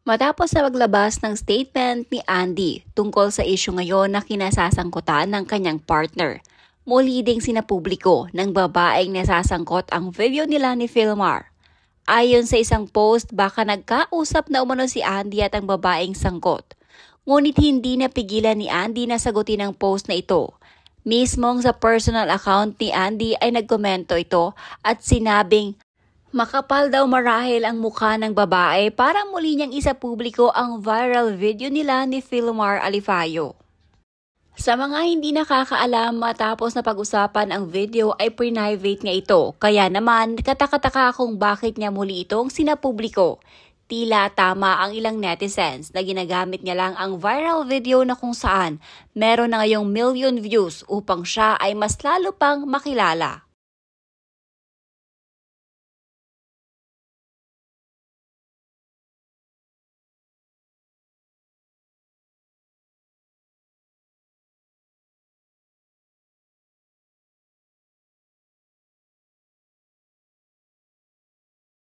Matapos sa maglabas ng statement ni Andy tungkol sa isyu ngayon na kinasasangkutan ng kanyang partner, muli ding sinapubliko ng babaeng nasasangkot ang video nila ni Filmar. Ayon sa isang post, baka nagkausap na umano si Andy at ang babaeng sangkot. Ngunit hindi napigilan ni Andy na sagutin ang post na ito. Mismong sa personal account ni Andy ay nagkomento ito at sinabing Makapal daw marahil ang mukha ng babae para muli niyang isa publiko ang viral video nila ni Philomar Alifayo. Sa mga hindi nakakaalam matapos na pag-usapan ang video ay private nga ito, kaya naman katakataka kung bakit niya muli itong sinapubliko. Tila tama ang ilang netizens na ginagamit niya lang ang viral video na kung saan meron na ngayong million views upang siya ay mas lalo pang makilala.